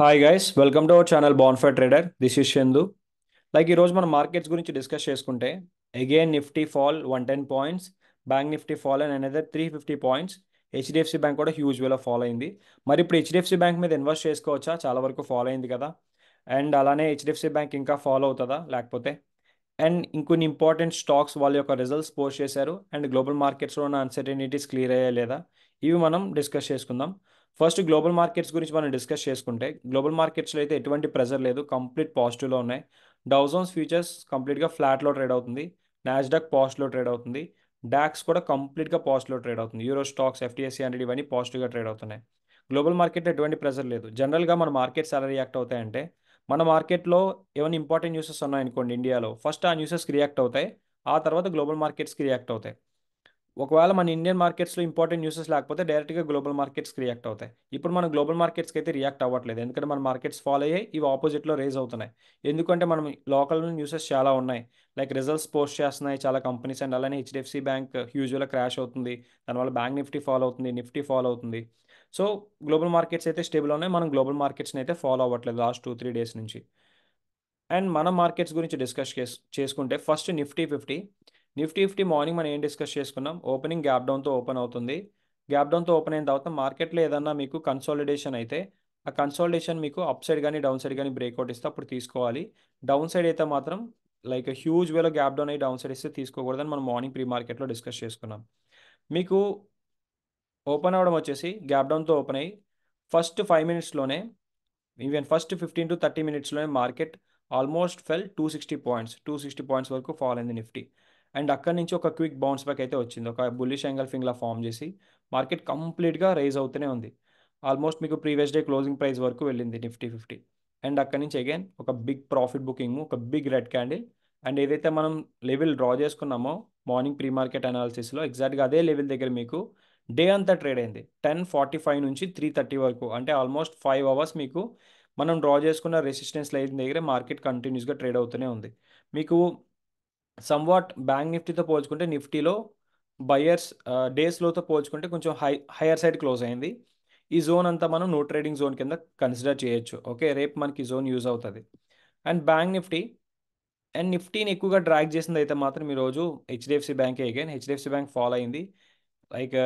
hi guys welcome to our channel బాన్ఫర్ trader this is Chandu like ఈరోజు మనం markets గురించి డిస్కస్ చేసుకుంటే again Nifty fall one ten points bank Nifty fall and another three fifty points HDFC bank కూడా huge వేలో fall అయింది మరి ఇప్పుడు హెచ్డిఎఫ్సి బ్యాంక్ మీద ఇన్వెస్ట్ చేసుకోవచ్చా చాలా వరకు ఫాలో అయింది కదా అండ్ అలానే హెచ్డిఎఫ్సి బ్యాంక్ ఇంకా ఫాలో అవుతుందా లేకపోతే అండ్ ఇంకొన్ని ఇంపార్టెంట్ స్టాక్స్ వాళ్ళ యొక్క రిజల్ట్స్ పోస్ట్ చేశారు అండ్ గ్లోబల్ మార్కెట్స్లో ఉన్న అన్సర్టనిటీస్ క్లియర్ అయ్యా లేదా ఇవి మనం డిస్కస్ చేసుకుందాం ఫస్ట్ గ్లోబల్ మార్కెట్స్ గురించి మనం డిస్కస్ చేసుకుంటే గ్లోబల్ మార్కెట్స్లో అయితే ఎటువంటి ప్రెజర్ లేదు కంప్లీట్ పాజిటివ్లో ఉన్నాయి డౌజోన్స్ ఫ్యూచర్స్ కంప్లీట్గా ఫ్లాట్లో ట్రేడ్ అవుతుంది నాస్డాక్ పాజిటివ్లో ట్రేడ్ అవుతుంది డాక్స్ కూడా కంప్లీట్గా పాజిటివ్లో ట్రేడ్ అవుతుంది యూరో స్టాక్స్ ఎఫ్టీఎస్సీ హండ్రెడ్ ఇవన్నీ పాజిటివ్గా ట్రేడ్ అవుతున్నాయి గ్లోబల్ మార్కెట్లో ఎటువంటి ప్రెజర్ లేదు జనరల్గా మన మార్కెట్స్ ఎలా రియాక్ట్ అవుతాయంటే మన మార్కెట్లో ఏమైనా ఇంపార్టెంట్ న్యూసెస్ ఉన్నాయనుకోండి ఇండియాలో ఫస్ట్ ఆ న్యూసెస్కి రియాక్ట్ అవుతాయి ఆ తర్వాత గ్లోబల్ మార్కెట్స్కి రియాక్ట్ అవుతాయి ఒకవేళ మన ఇండియన్ మార్కెట్స్లో ఇంపార్టెంట్ న్యూసెస్ లేకపోతే డైరెక్ట్గా గ్లోబల్ మార్కెట్స్కి రియాక్ట్ అవుతాయి ఇప్పుడు మనం గ్లోబల్ మార్కెట్స్కి అయితే రియాక్ట్ అవ్వట్లేదు ఎందుకంటే మన మార్కెట్స్ ఫాలో అయ్యాయి ఇవి ఆపోజిట్లో రేజ్ అవుతున్నాయి ఎందుకంటే మనం లోకల్ న్యూసెస్ చాలా ఉన్నాయి లైక్ రిజల్ట్స్ పోస్ట్ చేస్తున్నాయి చాలా కంపెనీస్ అండ్ అలానే హెచ్డిఎఫ్సి బ్యాంక్ హ్యూజువల్గా క్రాష్ అవుతుంది దానివల్ల బ్యాంక్ నిఫ్టీ ఫాలో అవుతుంది నిఫ్టీ ఫాలో అవుతుంది సో గ్లోబల్ మార్కెట్స్ అయితే స్టేబుల్ ఉన్నాయి మనం గ్లోబల్ మార్కెట్స్ని అయితే ఫాలో అవ్వట్లేదు లాస్ట్ టూ త్రీ డేస్ నుంచి అండ్ మన మార్కెట్స్ గురించి డిస్కస్ చేసుకుంటే first Nifty fifty Nifty fifty morning మనం ఏం డిస్కస్ చేసుకున్నాం ఓపెనింగ్ గ్యాప్ డౌన్తో ఓపెన్ అవుతుంది గ్యాప్ డౌన్తో ఓపెన్ అయిన తర్వాత మార్కెట్లో ఏదన్నా మీకు కన్సాలిడేషన్ అయితే ఆ కన్సాలిడేషన్ మీకు అప్ సైడ్ కానీ డౌన్ సైడ్ కానీ బ్రేక్అవుట్ ఇస్తే అప్పుడు తీసుకోవాలి డౌన్ సైడ్ అయితే మాత్రం లైక్ హ్యూజ్ వేలో గ్యాప్ డౌన్ అయ్యి డౌన్ సైడ్ ఇస్తే తీసుకోకూడదని మనం మార్నింగ్ ప్రీ మార్కెట్లో డిస్కస్ చేసుకున్నాం మీకు ఓపెన్ అవ్వడం వచ్చేసి గ్యాప్ డౌన్తో ఓపెన్ అయ్యి ఫస్ట్ ఫైవ్ మినిట్స్లోనే even first fifteen to thirty మినిట్స్లోనే market almost fell two sixty points two sixty points వరకు ఫాల్ అయింది నిఫ్టీ అండ్ అక్కడి నుంచి ఒక క్విక్ బౌన్స్ బ్యాక్ అయితే వచ్చింది ఒక బుల్లిష్ యాంగిల్ ఫింగ్లా ఫామ్ చేసి మార్కెట్ కంప్లీట్గా రైజ్ అవుతూనే ఉంది ఆల్మోస్ట్ మీకు ప్రీవియస్ డే క్లోజింగ్ ప్రైస్ వరకు వెళ్ళింది నిఫ్టీ ఫిఫ్టీ అండ్ అక్కడి నుంచి అగైన్ ఒక బిగ్ ప్రాఫిట్ బుకింగ్ ఒక బిగ్ రెడ్ క్యాండిల్ అండ్ ఏదైతే మనం లెవెల్ డ్రా చేసుకున్నామో మార్నింగ్ ప్రీ మార్కెట్ అనాలిసిస్లో ఎగ్జాక్ట్గా అదే లెవెల్ దగ్గర మీకు డే అంతా ట్రేడ్ అయింది టెన్ ఫార్టీ ఫైవ్ నుంచి త్రీ థర్టీ వరకు అంటే ఆల్మోస్ట్ ఫైవ్ అవర్స్ మీకు మనం డ్రా చేసుకున్న రెసిస్టెన్స్ లైన్ దగ్గర మార్కెట్ కంటిన్యూస్గా ట్రేడ్ అవుతూనే ఉంది మీకు వాట్ బ్యాంక్ నిఫ్టీతో పోల్చుకుంటే నిఫ్టీలో బయర్స్ డేస్లోతో uh, పోల్చుకుంటే కొంచెం హై హయ్యర్ సైడ్ క్లోజ్ అయింది ఈ జోన్ అంతా మనం నో ట్రేడింగ్ జోన్ కింద కన్సిడర్ చేయొచ్చు ఓకే రేపు మనకి జోన్ యూజ్ అవుతుంది అండ్ బ్యాంక్ నిఫ్టీ అండ్ నిఫ్టీని ఎక్కువగా డ్రాక్ చేసింది uh, అయితే మాత్రం ఈరోజు హెచ్డిఎఫ్సి బ్యాంకే అగైన్ హెచ్డిఎఫ్సి బ్యాంక్ ఫాలో అయింది లైక్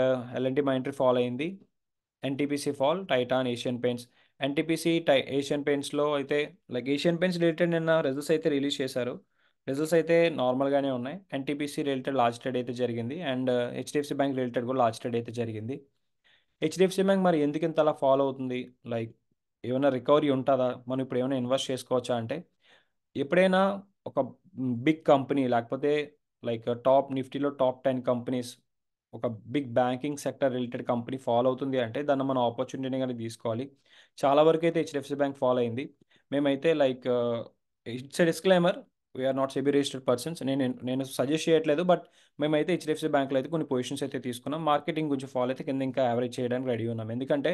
ఎల్ఎన్టీ మైంట్రీ ఫాలో అయింది NTPC fall Titan Asian Paints NTPC tie Asian పెయింట్స్లో అయితే లైక్ ఏషియన్ పెయింట్స్ రిలేటెడ్ నిన్న రిజల్ట్స్ అయితే రిలీజ్ చేశారు రిజల్ట్స్ అయితే నార్మల్గానే ఉన్నాయి ఎన్టీపీసీ రిలేటెడ్ లాస్ట్ ట్రేడ్ అయితే జరిగింది అండ్ హెచ్డిఎఫ్సి బ్యాంక్ రిలేటెడ్ కూడా లాస్ట్ ట్రేడ్ అయితే జరిగింది హెచ్డిఎఫ్సి బ్యాంక్ మరి ఎందుకు ఇంత అలా ఫాలో అవుతుంది లైక్ ఏమైనా రికవరీ ఉంటుందా మనం ఇప్పుడు ఏమైనా ఇన్వెస్ట్ చేసుకోవచ్చా అంటే ఎప్పుడైనా ఒక బిగ్ కంపెనీ లేకపోతే లైక్ టాప్ నిఫ్టీలో టాప్ టెన్ కంపెనీస్ ఒక big banking sector related company fall అవుతుంది అంటే దాన్ని మనం ఆపర్చునిటీని కానీ తీసుకోవాలి చాలా వరకు అయితే హెచ్డిఎఫ్సి బ్యాంక్ ఫాలో అయింది మేమైతే like it's a disclaimer we're not SEBI registered persons నేను నేను సజెస్ట్ చేయట్లేదు బట్ మేమైతే హెచ్డిఎఫ్సి బ్యాంక్లో అయితే కొన్ని పొజిషన్స్ అయితే తీసుకున్నాం మార్కెటింగ్ గురించి ఫాలో అయితే కింద ఇంకా యావరేజ్ చేయడానికి రెడీ ఉన్నాం ఎందుకంటే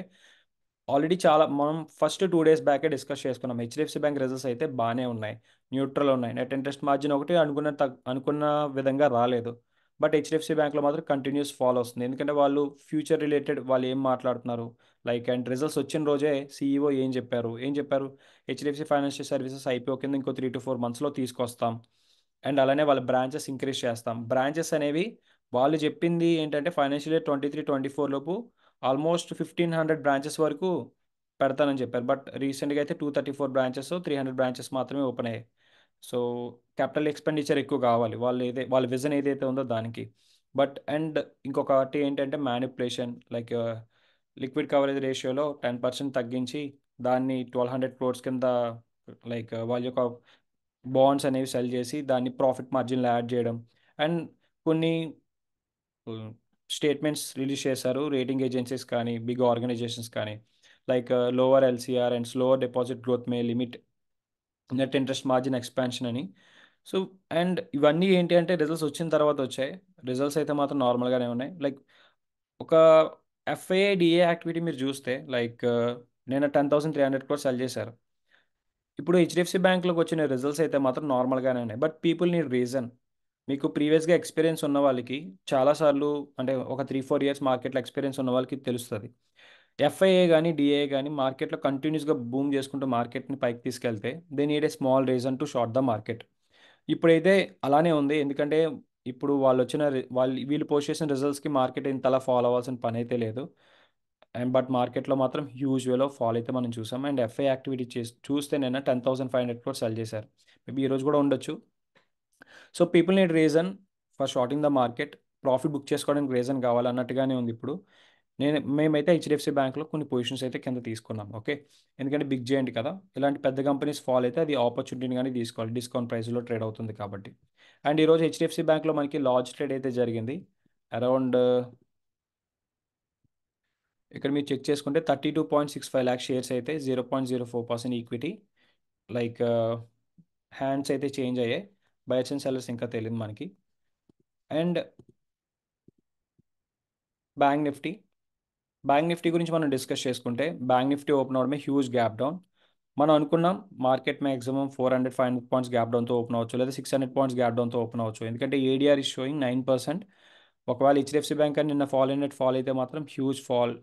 ఆల్రెడీ చాలా మనం ఫస్ట్ టూ డేస్ బ్యాకే డిస్కస్ చేసుకున్నాం హెచ్డిఎఫ్సి బ్యాంక్ రిజల్ట్స్ అయితే బాగానే ఉన్నాయి న్యూట్రల్ ఉన్నాయి నెట్ ఇంట్రెస్ట్ మార్జిన్ ఒకటి అనుకున్న అనుకున్న విధంగా రాలేదు బట్ హెచ్డిఎఫ్సి బ్యాంక్లో మాత్రం కంటిన్యూస్ ఫాలో వస్తుంది ఎందుకంటే వాళ్ళు ఫ్యూచర్ రిలేటెడ్ వాళ్ళు ఏం మాట్లాడుతున్నారు లైక్ అండ్ రిజల్ట్స్ వచ్చిన రోజే సీఈఓ ఏం చెప్పారు ఏం చెప్పారు హెచ్డిఎఫ్సి ఫైనాన్షియల్ సర్వీసెస్ ఐపీఓ కింద ఇంకో త్రీ టు ఫోర్ మంత్స్లో తీసుకొస్తాం అండ్ అలానే వాళ్ళ బ్రాంచెస్ ఇంక్రీజ్ చేస్తాం బ్రాంచెస్ అనేవి వాళ్ళు చెప్పింది ఏంటంటే financial year twenty three twenty four లోపు ఆల్మోస్ట్ ఫిఫ్టీన్ హండ్రెడ్ బ్రాంచెస్ వరకు పెడతానని చెప్పారు బట్ రీసెంట్గా అయితే two thirty four branches three hundred branches మాత్రమే ఓపెన్ అయ్యాయి సో క్యాపిటల్ ఎక్స్పెండిచర్ ఎక్కువ కావాలి వాళ్ళు ఏదే వాళ్ళ విజన్ ఏదైతే ఉందో దానికి బట్ అండ్ ఇంకొకటి ఏంటంటే మ్యానిపులేషన్ లైక్ లిక్విడ్ కవరేజ్ రేషియోలో టెన్ పర్సెంట్ తగ్గించి దాన్ని ట్వెల్వ్ హండ్రెడ్ క్రోర్స్ కింద లైక్ వాళ్ళ యొక్క బాండ్స్ అనేవి సెల్ చేసి దాన్ని ప్రాఫిట్ మార్జిన్లో యాడ్ చేయడం అండ్ కొన్ని స్టేట్మెంట్స్ రిలీజ్ చేశారు రేటింగ్ ఏజెన్సీస్ కానీ బిగ్ ఆర్గనైజేషన్స్ కానీ like lower LCR and slower deposit growth may limit net interest margin expansion అని సో అండ్ ఇవన్నీ ఏంటి అంటే రిజల్ట్స్ వచ్చిన తర్వాత వచ్చాయి రిజల్ట్స్ అయితే మాత్రం నార్మల్గానే ఉన్నాయి లైక్ ఒక ఎఫ్ఐడిఏ యాక్టివిటీ మీరు చూస్తే లైక్ uh, నేను టెన్ థౌసండ్ త్రీ హండ్రెడ్ కూడా సెల్ చేశారు ఇప్పుడు హెచ్డిఎఫ్సి బ్యాంక్లోకి వచ్చిన రిజల్ట్స్ అయితే మాత్రం నార్మల్గానే ఉన్నాయి బట్ పీపుల్ నీ రీజన్ మీకు ప్రీవియస్గా ఎక్స్పీరియన్స్ ఉన్న వాళ్ళకి చాలాసార్లు అంటే ఒక త్రీ ఫోర్ ఇయర్స్ మార్కెట్లో ఎక్స్పీరియన్స్ ఉన్న వాళ్ళకి తెలుస్తుంది ఎఫ్ఐఏ కానీ డిఏ కానీ మార్కెట్లో కంటిన్యూస్గా బూమ్ చేసుకుంటూ మార్కెట్ని పైకి తీసుకెళ్తే they need a small reason to short the market ఇప్పుడైతే అలానే ఉంది ఎందుకంటే ఇప్పుడు వాళ్ళు వచ్చిన వాళ్ళు వీళ్ళు పోస్ట్ చేసిన రిజల్ట్స్కి మార్కెట్ ఇంతలా ఫాలో అవ్వాల్సిన పని అయితే లేదు అండ్ బట్ మార్కెట్లో మాత్రం హ్యూజ్ వేలో ఫాల్ అయితే మనం చూసాం అండ్ ఎఫ్ఐ యాక్టివిటీ చేసి చూస్తే నేను టెన్ థౌసండ్ ఫైవ్ హండ్రెడ్ కూడా సెల్ చేశారు మేబీ ఈరోజు కూడా ఉండొచ్చు so people need reason for shorting the market profit book చేసుకోవడానికి రీజన్ కావాలన్నట్టుగానే ఉంది ఇప్పుడు నేను మేమైతే హెచ్డిఎఫ్సి బ్యాంక్లో కొన్ని పొజిషన్స్ అయితే కింద తీసుకున్నాం ఓకే ఎందుకంటే బిగ్ జాయింట్ కదా ఇలాంటి పెద్ద కంపెనీస్ ఫాల్ అయితే అది ఆపర్చునిటీని కానీ తీసుకోవాలి డిస్కౌంట్ ప్రైస్లో ట్రేడ్ అవుతుంది కాబట్టి అండ్ ఈరోజు హెచ్డిఎఫ్సి బ్యాంక్లో మనకి లార్జ్ ట్రేడ్ అయితే జరిగింది అరౌండ్ ఇక్కడ మీరు చెక్ చేసుకుంటే thirty two point six five lakh shares అయితే zero point zero four percent equity like hands అయితే చేంజ్ అయ్యాయి బయర్స్ అండ్ సెల్లర్స్ ఇంకా తెలియదు మనకి and bank Nifty bank Nifty గురించి మనం డిస్కస్ చేసుకుంటే బ్యాంక్ నిఫ్టీ ఓపెన్ అవడమే హ్యూజ్ గ్యాప్ డౌన్ మనం అనుకున్నాం market maximum four hundred five hundred points gap డౌన్తో ఓపెన్ అవ్వచ్చు లేదా సిక్స్ హండ్రెడ్ పాయింట్స్ గ్యాప్ డౌన్తో ఓపెన్ అవ్వచ్చు ఎందుకంటే ADR is sowing nine percent ఒకవేళ హెచ్డిఎఫ్సి బ్యాంక్ అని నిన్న ఫాల్ అయినట్టు ఫాల్ అయితే మాత్రం హ్యూజ్ ఫాల్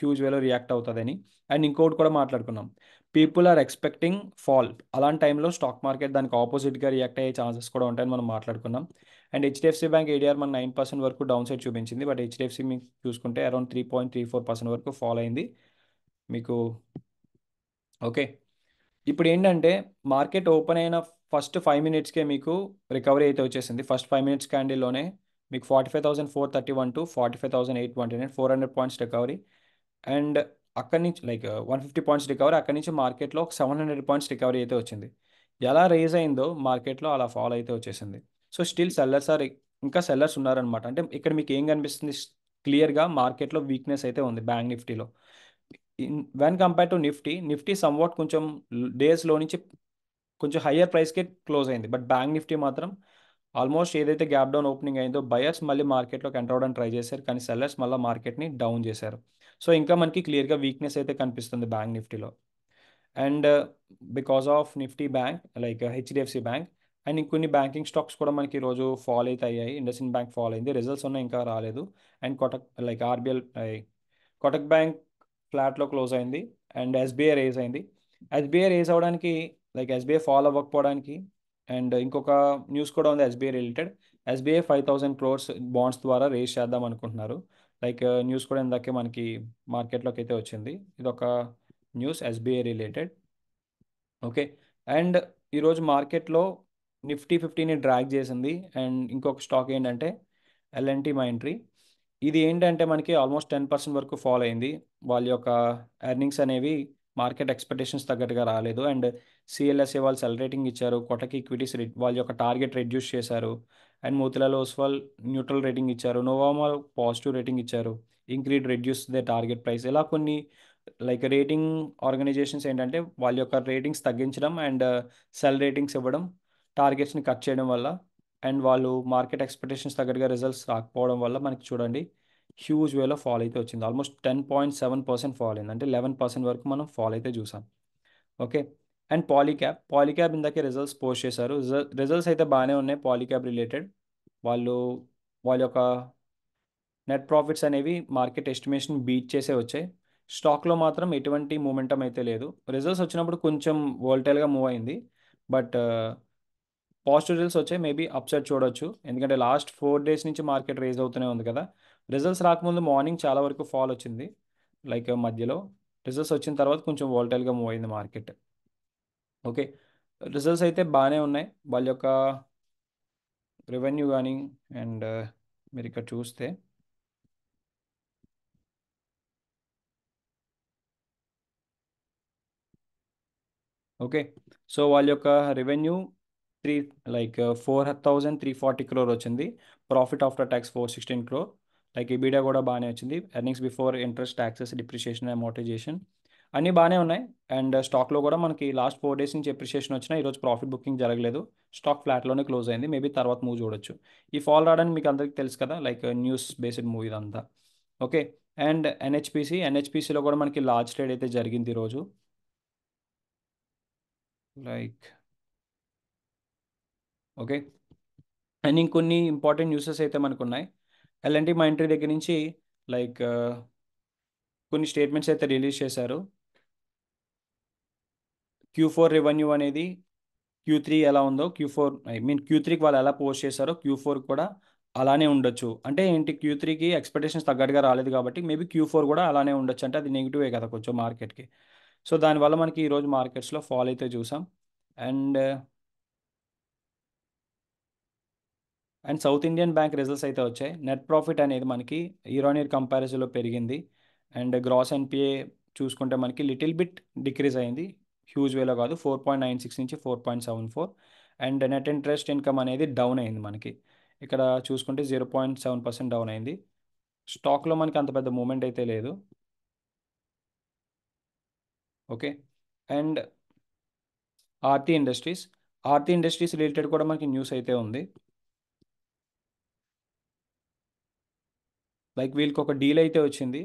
హ్యూజ్ వేలో రియాక్ట్ అవుతుందని అండ్ ఇంకోటి కూడా మాట్లాడుకున్నాం పీపుల్ ఆర్ ఎక్స్పెక్టింగ్ ఫాల్ అలాంటి టైంలో స్టాక్ మార్కెట్ దానికి ఆపోజిట్గా రియాక్ట్ అయ్యే ఛాన్సెస్ కూడా ఉంటాయని మనం మాట్లాడుకున్నాం అండ్ హెచ్డిఎఫ్సి బ్యాంక్ ఏడిఆర్ మన నైన్ పర్సెంట్ వరకు డౌన్ సైడ్ చూపించింది బట్ హెచ్డిఎఫ్సి మీకు చూసుకుంటే around three point three four percent వరకు ఫాలో అయింది మీకు ఓకే ఇప్పుడు ఏంటంటే మార్కెట్ ఓపెన్ అయిన ఫస్ట్ ఫైవ్ మినిట్స్కే మీకు రికవరీ అయితే వచ్చేసింది ఫస్ట్ ఫైవ్ మినిట్స్ క్యాండిల్లోనే మీకు forty five thousand four thirty one to forty five thousand eight one nine four hundred points recovery and అక్కడి నుంచి like one fifty points recovery అక్కడి నుంచి మార్కెట్లో ఒక సెవెన్ హండ్రెడ్ పాయింట్స్ రికవరీ అయితే వచ్చింది ఎలా రేజ్ అయిందో మార్కెట్లో అలా ఫాలో అయితే వచ్చేసింది సో స్టిల్ సెల్లర్స్ ఆర్ ఇంకా సెల్లర్స్ ఉన్నారనమాట అంటే ఇక్కడ మీకు ఏం కనిపిస్తుంది క్లియర్గా మార్కెట్లో వీక్నెస్ అయితే ఉంది బ్యాంక్ నిఫ్టీలో when compare to Nifty Nifty somewhat కొంచెం డేస్లో నుంచి కొంచెం హయ్యర్ ప్రైస్కే క్లోజ్ అయింది బట్ బ్యాంక్ నిఫ్టీ మాత్రం ఆల్మోస్ట్ ఏదైతే గ్యాప్ డౌన్ ఓపెనింగ్ అయిందో బయర్స్ మళ్ళీ మార్కెట్లోకి ఎంటర్ అవ్వడానికి ట్రై చేశారు కానీ సెల్లర్స్ మళ్ళీ మార్కెట్ని డౌన్ చేశారు సో ఇంకా మనకి క్లియర్గా వీక్నెస్ అయితే కనిపిస్తుంది బ్యాంక్ నిఫ్టీలో and because of Nifty bank like HDFC bank and ఇంకొన్ని బ్యాంకింగ్ స్టాక్స్ కూడా మనకి ఈరోజు ఫాల్ అయితే అయ్యాయి ఇండస్ ఇన్ బ్యాంక్ ఫాల్ అయింది రిజల్ట్స్ ఉన్నాయి ఇంకా రాలేదు and Kotak like RBL Kotak bank ఫ్లాట్లో క్లోజ్ అయింది అండ్ ఎస్బీఐ రేజ్ అయింది ఎస్బీఐ రేజ్ అవ్వడానికి లైక్ ఎస్బీఐ ఫాల్ అవ్వకపోవడానికి అండ్ ఇంకొక న్యూస్ కూడా ఉంది SBI related SBI five thousand crores bonds ద్వారా రేజ్ చేద్దాం అనుకుంటున్నారు లైక్ న్యూస్ కూడా ఇందాకే మనకి మార్కెట్లోకి అయితే వచ్చింది ఇదొక news SBI related okay and ఈరోజు మార్కెట్లో నిఫ్టీ ఫిఫ్టీని డ్రాగ్ చేసింది అండ్ ఇంకొక స్టాక్ ఏంటంటే ఎల్ఎన్టి మా ఎంట్రీ ఇది ఏంటంటే మనకి ఆల్మోస్ట్ టెన్ పర్సెంట్ వరకు ఫాలో అయింది వాళ్ళ యొక్క ఎర్నింగ్స్ అనేవి మార్కెట్ ఎక్స్పెక్టేషన్స్ తగ్గట్టుగా రాలేదు అండ్ సిఎల్ఎస్ఏ వాళ్ళు సెలరేటింగ్ ఇచ్చారు కొటక్ ఈక్విటీస్ వాళ్ళ యొక్క టార్గెట్ రెడ్యూస్ చేశారు and Motilal Oswal neutral rating ఇచ్చారు నోవామా పాజిటివ్ రేటింగ్ ఇచ్చారు InCred reduce the target price ఇలా కొన్ని లైక్ రేటింగ్ ఆర్గనైజేషన్స్ ఏంటంటే వాళ్ళ యొక్క రేటింగ్స్ తగ్గించడం అండ్ సెల్ రేటింగ్స్ ఇవ్వడం టార్గెట్స్ని కట్ చేయడం వల్ల అండ్ వాళ్ళు మార్కెట్ ఎక్స్పెక్టేషన్స్ తగ్గట్టుగా రిజల్ట్స్ రాకపోవడం వల్ల మనకి చూడండి హ్యూజ్ వేలో ఫాల్ అయితే వచ్చింది almost ten point seven percent fall అయింది అంటే లెవెన్ పర్సెంట్ వరకు మనం ఫాల్ అయితే చూసాం ఓకే అండ్ పాలిక్యాబ్ క్యాబ్ ఇందాకే రిజల్ట్స్ పోస్ట్ చేశారు రిజల్ట్స్ అయితే బాగానే ఉన్నాయి పాలిక్యాబ్ రిలేటెడ్ వాళ్ళు వాళ్ళ యొక్క నెట్ ప్రాఫిట్స్ అనేవి మార్కెట్ ఎస్టిమేషన్ బీట్ చేసే వచ్చాయి స్టాక్లో మాత్రం ఎటువంటి మూమెంటం అయితే లేదు రిజల్ట్స్ వచ్చినప్పుడు కొంచెం వోల్టైల్గా మూవ్ అయింది బట్ పాజిటివ్ రిజల్ట్స్ వచ్చాయి మేబీ అప్సెట్ చూడొచ్చు ఎందుకంటే లాస్ట్ ఫోర్ డేస్ నుంచి మార్కెట్ రేజ్ అవుతూనే ఉంది కదా రిజల్ట్స్ రాకముందు మార్నింగ్ చాలా వరకు ఫాల్ వచ్చింది లైక్ మధ్యలో రిజల్ట్స్ వచ్చిన తర్వాత కొంచెం వోల్టైల్గా మూవ్ అయింది మార్కెట్ ఓకే రిజల్ట్స్ అయితే బాగానే ఉన్నాయి వాళ్ళ యొక్క రెవెన్యూ కానీ అండ్ మీరు ఇక్కడ చూస్తే ఓకే సో వాళ్ళ యొక్క revenue three like four thousand three forty crore వచ్చింది profit after tax four sixteen crore like EBITDA కూడా బాగానే వచ్చింది earnings before interest taxes depreciation amortisation అన్నీ బాగానే ఉన్నాయి అండ్ స్టాక్లో కూడా మనకి లాస్ట్ ఫోర్ డేస్ నుంచి ఎప్రిషియేషన్ వచ్చినా ఈరోజు ప్రాఫిట్ బుకింగ్ జరగలేదు స్టాక్ ఫ్లాట్లోనే క్లోజ్ అయింది మేబీ తర్వాత మూవ్ చూడొచ్చు ఈ ఫాల్ రావడానికి మీకు అందరికీ తెలుసు కదా లైక్ న్యూస్ బేస్డ్ మూవీ ఇదంతా ఓకే అండ్ ఎన్హెచ్పిసి ఎన్హెచ్పిసిలో కూడా మనకి లార్జ్ ట్రేడ్ అయితే జరిగింది ఈరోజు లైక్ ఓకే అండ్ ఇంకొన్ని ఇంపార్టెంట్ న్యూసెస్ అయితే మనకు ఉన్నాయి ఎల్ఎన్టీ మా ఇంట్రీ దగ్గర నుంచి లైక్ కొన్ని స్టేట్మెంట్స్ అయితే రిలీజ్ చేశారు క్యూ ఫోర్ రెవెన్యూ అనేది క్యూ త్రీ ఎలా ఉందో Q four I mean Q త్రీకి వాళ్ళు ఎలా పోస్ట్ చేశారో క్యూ ఫోర్ కూడా అలానే ఉండొచ్చు అంటే ఏంటి క్యూ త్రీకి ఎక్స్పెక్టేషన్స్ తగ్గట్టుగా రాలేదు కాబట్టి మేబీ క్యూ ఫోర్ కూడా అలానే ఉండొచ్చు అంటే అది నెగిటివే కదా కొంచెం మార్కెట్కి సో దానివల్ల మనకి ఈరోజు మార్కెట్స్లో ఫాల్ అయితే చూసాం and and South Indian bank results అయితే వచ్చాయి నెట్ ప్రాఫిట్ అనేది మనకి ఇయర్ ఆన్ ఇయర్ కంపారిజన్లో పెరిగింది అండ్ గ్రాస్ ఎన్పిఏ చూసుకుంటే మనకి లిటిల్ బిట్ డిక్రీజ్ అయింది హ్యూజ్ వేలో కాదు ఫోర్ పాయింట్ నైన్ సిక్స్ నుంచి four point seven four and net interest income అనేది డౌన్ అయింది మనకి ఇక్కడ చూసుకుంటే zero point seven percent down అయింది స్టాక్లో మనకి అంత పెద్ద మూమెంట్ అయితే లేదు okay and Aarti industries Aarti industries related కూడా మనకి న్యూస్ అయితే ఉంది లైక్ వీళ్ళకి ఒక డీల్ అయితే వచ్చింది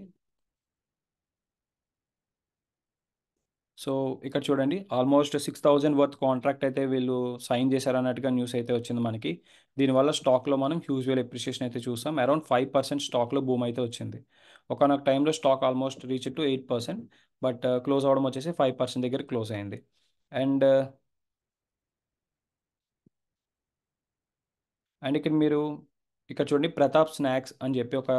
సో ఇక్కడ చూడండి almost six thousand worth contract అయితే వీళ్ళు సైన్ చేశారన్నట్టుగా న్యూస్ అయితే వచ్చింది మనకి దీనివల్ల స్టాక్లో మనం హ్యూజువల్ ఎప్రిషియేషన్ అయితే చూసాం అరౌండ్ ఫైవ్ పర్సెంట్ స్టాక్లో బూమ్ అయితే వచ్చింది ఒకనొక టైంలో stock almost reach to eight percent but close అవ్వడం వచ్చేసి ఫైవ్ పర్సెంట్ దగ్గర క్లోజ్ అయింది అండ్ అండ్ uh, ఇక్కడ మీరు ఇక్కడ చూడండి ప్రతాప్ స్నాక్స్ అని చెప్పి ఒక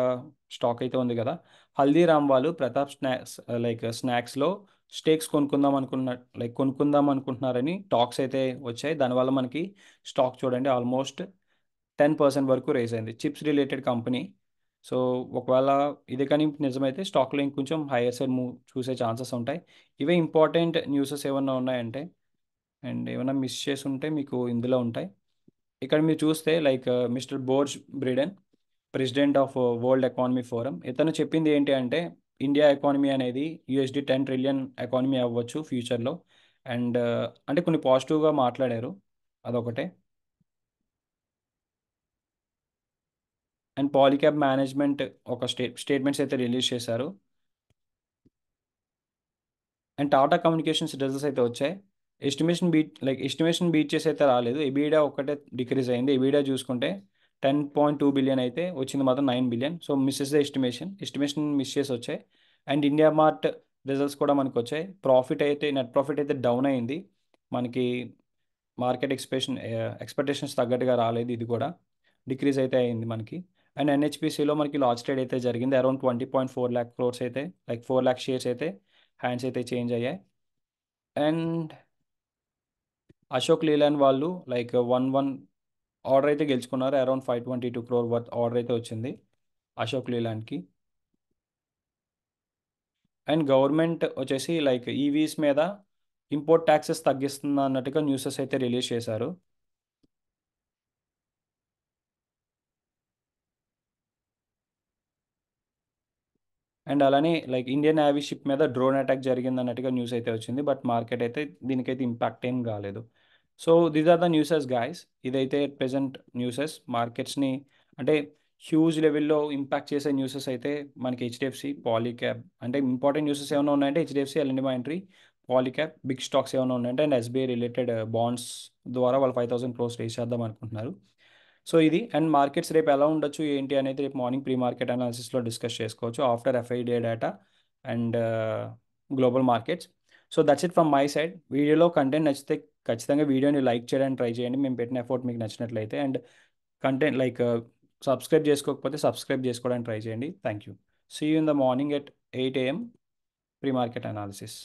స్టాక్ అయితే ఉంది కదా హల్దీరామ్ వాళ్ళు ప్రతాప్ స్నాక్స్ లైక్ స్నాక్స్లో స్టేక్స్ కొనుక్కుందాం అనుకున్న లైక్ కొనుక్కుందాం అనుకుంటున్నారని టాక్స్ అయితే వచ్చాయి దానివల్ల మనకి స్టాక్ చూడండి ఆల్మోస్ట్ టెన్ పర్సెంట్ వరకు రేస్ అయింది చిప్స్ రిలేటెడ్ కంపెనీ సో ఒకవేళ ఇది కానీ నిజమైతే స్టాక్లో ఇంకొంచెం హైయర్ సైడ్ మూవ్ చూసే ఛాన్సెస్ ఉంటాయి ఇవే ఇంపార్టెంట్ న్యూసెస్ ఏమన్నా ఉన్నాయంటే అండ్ ఏమైనా మిస్ చేసి ఉంటే మీకు ఇందులో ఉంటాయి ఇక్కడ మీరు చూస్తే like mister Borge Brende president of World Economic Forum ఇతను చెప్పింది ఏంటి అంటే ఇండియా ఎకానమీ అనేది యుఎస్డి టెన్ ట్రిలియన్ ఎకానమీ అవ్వచ్చు ఫ్యూచర్లో అండ్ uh, అంటే కొన్ని పాజిటివ్గా మాట్లాడారు అదొకటే అండ్ పాలిక్యాబ్ మేనేజ్మెంట్ ఒక స్టే స్టేట్మెంట్స్ అయితే రిలీజ్ చేశారు అండ్ టాటా కమ్యూనికేషన్స్ రిజల్ట్స్ అయితే వచ్చాయి estimation beat like estimation beat చేసి అయితే రాలేదు ఎబీడా ఒక్కటే డిక్రీజ్ అయింది ఎబీడా చూసుకుంటే టెన్ పాయింట్ టూ బిలియన్ అయితే వచ్చింది మాత్రం nine billion so misses the estimation estimation miss చేసి వచ్చాయి అండ్ ఇండియా మార్ట్ రిజల్ట్స్ కూడా మనకు వచ్చాయి ప్రాఫిట్ అయితే నెట్ ప్రాఫిట్ అయితే డౌన్ అయింది మనకి మార్కెట్ ఎక్స్పెక్షన్ ఎక్స్పెక్టేషన్స్ తగ్గట్టుగా రాలేదు ఇది కూడా డిక్రీజ్ అయితే అయింది మనకి అండ్ ఎన్హెచ్పిసిలో మనకి లాస్ట్ ట్రేడ్ అయితే జరిగింది around twenty point four lakh crores అయితే లైక్ ఫోర్ ల్యాక్ షేర్స్ అయితే హ్యాండ్స్ అయితే చేంజ్ అయ్యాయి అండ్ అశోక్ లీలాండ్ వాళ్ళు లైక్ వన్ వన్ ఆర్డర్ అయితే గెలుచుకున్నారు around five twenty two crore worth order అయితే వచ్చింది అశోక్ లీలాండ్కి అండ్ గవర్నమెంట్ వచ్చేసి లైక్ ఈవీస్ e మీద ఇంపోర్ట్ ట్యాక్సెస్ తగ్గిస్తుంది అన్నట్టుగా న్యూసెస్ అయితే రిలీజ్ చేశారు అండ్ అలానే లైక్ ఇండియన్ యావీ షిప్ మీద డ్రోన్ అటాక్ జరిగింది అన్నట్టుగా న్యూస్ అయితే వచ్చింది బట్ మార్కెట్ అయితే దీనికైతే ఇంపాక్ట్ ఏం కాలేదు so these are the newses guys ఇదైతే ప్రెజెంట్ న్యూసెస్ మార్కెట్స్ని అంటే హ్యూజ్ లెవెల్లో ఇంపాక్ట్ చేసే న్యూసెస్ అయితే మనకి హెచ్డిఎఫ్సి పాలీక్యాబ్ అంటే ఇంపార్టెంట్ న్యూసెస్ ఏమైనా ఉన్నాయంటే HDFC LMD Mindtree Polycab big stocks ఏమైనా ఉన్నాయంటే అండ్ ఎస్బీఐ రిలేటెడ్ బాండ్స్ ద్వారా వాళ్ళు ఫైవ్ థౌసండ్ క్లోజ్ రేస్ చేద్దాం అనుకుంటున్నారు సో ఇది అండ్ మార్కెట్స్ రేపు ఎలా ఉండొచ్చు ఏంటి అనేది రేపు మార్నింగ్ ప్రీ మార్కెట్ అనాలిసిస్లో డిస్కస్ చేసుకోవచ్చు after FIDA data and global markets so that's it from my side వీడియోలో కంటెంట్ నచ్చితే ఖచ్చితంగా వీడియోని లైక్ చేయడానికి ట్రై చేయండి మేము పెట్టిన ఎఫర్ట్ మీకు నచ్చినట్లయితే and content like uh, subscribe చేసుకోకపోతే సబ్స్క్రైబ్ చేసుకోవడానికి ట్రై చేయండి thank you see you in the morning at eight AM pre market analysis